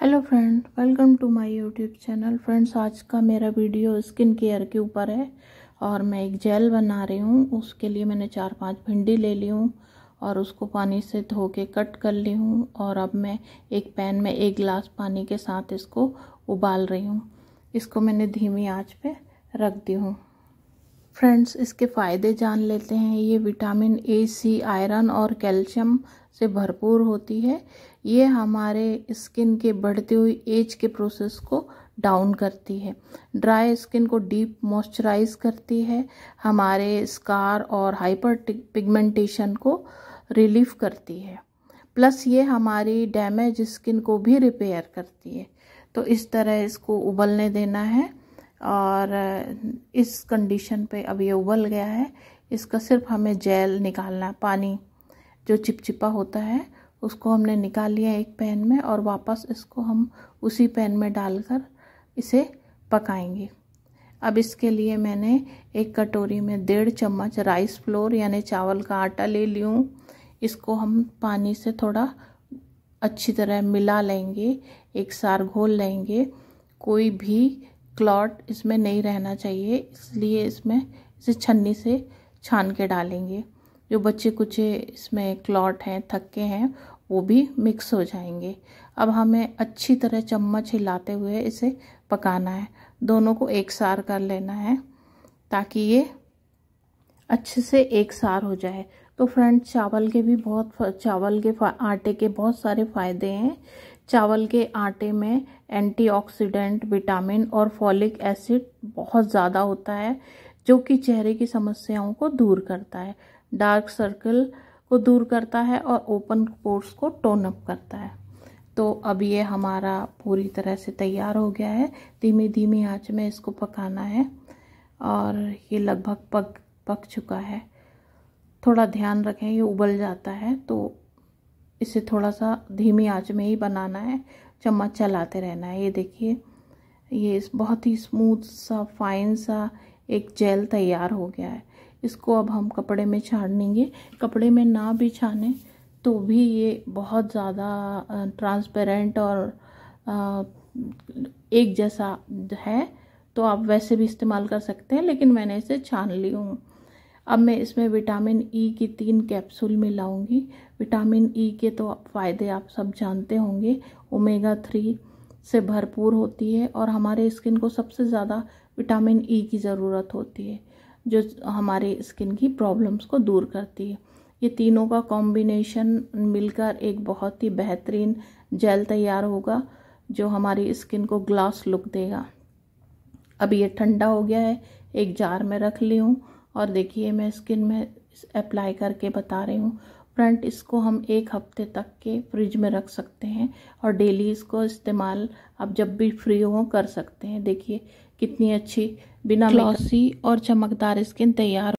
hello friend welcome to my YouTube channel friends आज का मेरा वीडियो स्किन केयर के ऊपर है और मैं एक जेल बना रही हूँ उसके लिए मैंने चार पांच भिंडी ले ली हूँ और उसको पानी से धो के कट कर ली हूँ और अब मैं एक पैन में एक गिलास पानी के साथ इसको उबाल रही हूँ इसको मैंने धीमी आँच पर रख दी हूँ फ्रेंड्स इसके फ़ायदे जान लेते हैं ये विटामिन ए सी आयरन और कैल्शियम से भरपूर होती है ये हमारे स्किन के बढ़ती हुई एज के प्रोसेस को डाउन करती है ड्राई स्किन को डीप मॉइस्चराइज करती है हमारे स्कार और हाइपर पिगमेंटेशन को रिलीफ करती है प्लस ये हमारी डैमेज स्किन को भी रिपेयर करती है तो इस तरह इसको उबलने देना है और इस कंडीशन पे अब ये उबल गया है इसका सिर्फ हमें जेल निकालना है पानी जो चिपचिपा होता है उसको हमने निकाल लिया एक पैन में और वापस इसको हम उसी पैन में डालकर इसे पकाएंगे अब इसके लिए मैंने एक कटोरी में डेढ़ चम्मच राइस फ्लोर यानी चावल का आटा ले हूँ इसको हम पानी से थोड़ा अच्छी तरह मिला लेंगे एक सार घोल लेंगे कोई भी क्लॉट इसमें नहीं रहना चाहिए इसलिए इसमें इसे छन्नी से छान के डालेंगे जो बच्चे कुछ इसमें क्लॉट हैं थक्के हैं वो भी मिक्स हो जाएंगे अब हमें अच्छी तरह चम्मच हिलाते हुए इसे पकाना है दोनों को एक सार कर लेना है ताकि ये अच्छे से एक सार हो जाए तो फ्रेंड्स चावल के भी बहुत चावल के आटे के बहुत सारे फ़ायदे हैं चावल के आटे में एंटीऑक्सीडेंट विटामिन और फॉलिक एसिड बहुत ज़्यादा होता है जो कि चेहरे की समस्याओं को दूर करता है डार्क सर्कल को दूर करता है और ओपन पोर्स को टोन अप करता है तो अब ये हमारा पूरी तरह से तैयार हो गया है धीमी धीमी आंच में इसको पकाना है और ये लगभग पक पक चुका है थोड़ा ध्यान रखें ये उबल जाता है तो इसे थोड़ा सा धीमी आंच में ही बनाना है चम्मच चलाते रहना है ये देखिए ये बहुत ही स्मूथ सा फाइन सा एक जेल तैयार हो गया है इसको अब हम कपड़े में छान लेंगे कपड़े में ना भी छाने तो भी ये बहुत ज़्यादा ट्रांसपेरेंट और एक जैसा है तो आप वैसे भी इस्तेमाल कर सकते हैं लेकिन मैंने इसे छान ली हूँ अब मैं इसमें विटामिन ई e की तीन कैप्सूल मिलाऊंगी विटामिन ई e के तो फ़ायदे आप सब जानते होंगे ओमेगा थ्री से भरपूर होती है और हमारे स्किन को सबसे ज़्यादा विटामिन ई e की ज़रूरत होती है जो हमारे स्किन की प्रॉब्लम्स को दूर करती है ये तीनों का कॉम्बिनेशन मिलकर एक बहुत ही बेहतरीन जेल तैयार होगा जो हमारी स्किन को ग्लास लुक देगा अब ये ठंडा हो गया है एक जार में रख ली हूँ और देखिए मैं स्किन में अप्लाई करके बता रही हूँ फ्रंट इसको हम एक हफ्ते तक के फ्रिज में रख सकते हैं और डेली इसको इस्तेमाल आप जब भी फ्री हो कर सकते हैं देखिए कितनी अच्छी बिना लॉसी और चमकदार स्किन तैयार